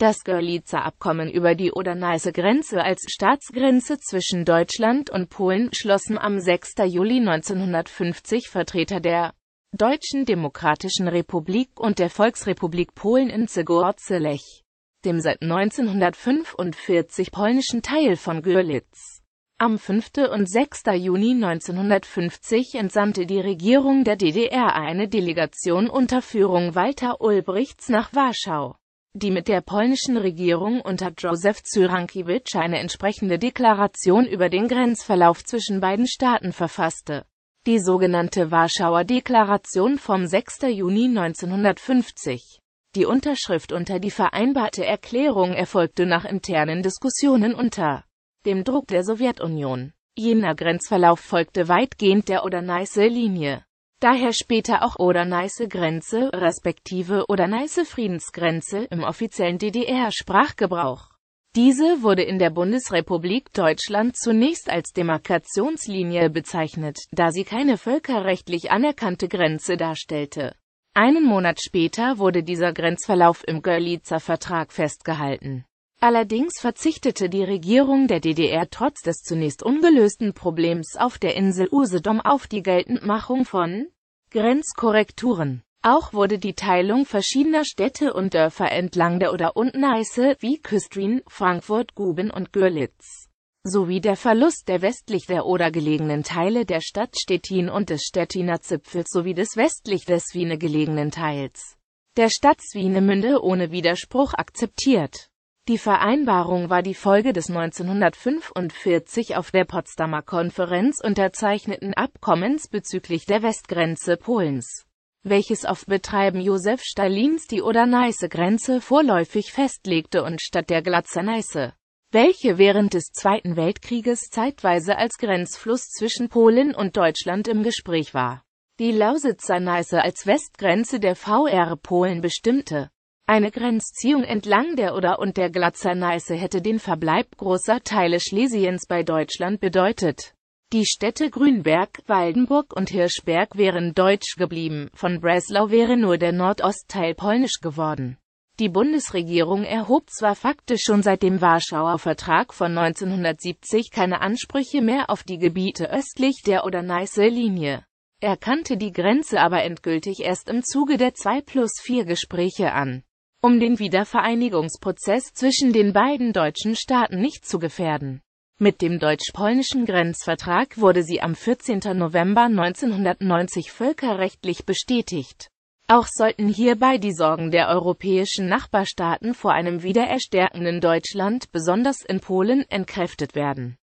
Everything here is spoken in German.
Das Görlitzer Abkommen über die Oder-Neiße Grenze als Staatsgrenze zwischen Deutschland und Polen schlossen am 6. Juli 1950 Vertreter der Deutschen Demokratischen Republik und der Volksrepublik Polen in Zgorzelech, dem seit 1945 polnischen Teil von Görlitz. Am 5. und 6. Juni 1950 entsandte die Regierung der DDR eine Delegation unter Führung Walter Ulbrichts nach Warschau die mit der polnischen Regierung unter Josef Cyrankiewicz eine entsprechende Deklaration über den Grenzverlauf zwischen beiden Staaten verfasste. Die sogenannte Warschauer Deklaration vom 6. Juni 1950. Die Unterschrift unter die vereinbarte Erklärung erfolgte nach internen Diskussionen unter dem Druck der Sowjetunion. Jener Grenzverlauf folgte weitgehend der Oder-Neiße-Linie daher später auch Oder-Neiße Grenze respektive Oder-Neiße Friedensgrenze im offiziellen DDR-Sprachgebrauch. Diese wurde in der Bundesrepublik Deutschland zunächst als Demarkationslinie bezeichnet, da sie keine völkerrechtlich anerkannte Grenze darstellte. Einen Monat später wurde dieser Grenzverlauf im Görlitzer Vertrag festgehalten Allerdings verzichtete die Regierung der DDR trotz des zunächst ungelösten Problems auf der Insel Usedom auf die Geltendmachung von Grenzkorrekturen. Auch wurde die Teilung verschiedener Städte und Dörfer entlang der Oder unten Neiße, wie Küstrin, Frankfurt, Guben und Görlitz, sowie der Verlust der westlich der Oder gelegenen Teile der Stadt Stettin und des Stettiner Zipfels sowie des westlich des Wiener gelegenen Teils der Stadt Swinemünde ohne Widerspruch akzeptiert die Vereinbarung war die Folge des 1945 auf der Potsdamer Konferenz unterzeichneten Abkommens bezüglich der Westgrenze Polens, welches auf Betreiben Josef Stalins die Oder-Neiße-Grenze vorläufig festlegte und statt der Glatzer-Neiße, welche während des Zweiten Weltkrieges zeitweise als Grenzfluss zwischen Polen und Deutschland im Gespräch war, die Lausitzer Neiße als Westgrenze der VR Polen bestimmte eine Grenzziehung entlang der Oder und der Glatzer-Neiße hätte den Verbleib großer Teile Schlesiens bei Deutschland bedeutet. Die Städte Grünberg, Waldenburg und Hirschberg wären deutsch geblieben, von Breslau wäre nur der Nordostteil polnisch geworden. Die Bundesregierung erhob zwar faktisch schon seit dem Warschauer Vertrag von 1970 keine Ansprüche mehr auf die Gebiete östlich der Oder-Neiße-Linie, erkannte die Grenze aber endgültig erst im Zuge der 2 plus 4 Gespräche an um den Wiedervereinigungsprozess zwischen den beiden deutschen Staaten nicht zu gefährden. Mit dem deutsch-polnischen Grenzvertrag wurde sie am 14. November 1990 völkerrechtlich bestätigt. Auch sollten hierbei die Sorgen der europäischen Nachbarstaaten vor einem wiedererstärkenden Deutschland besonders in Polen entkräftet werden.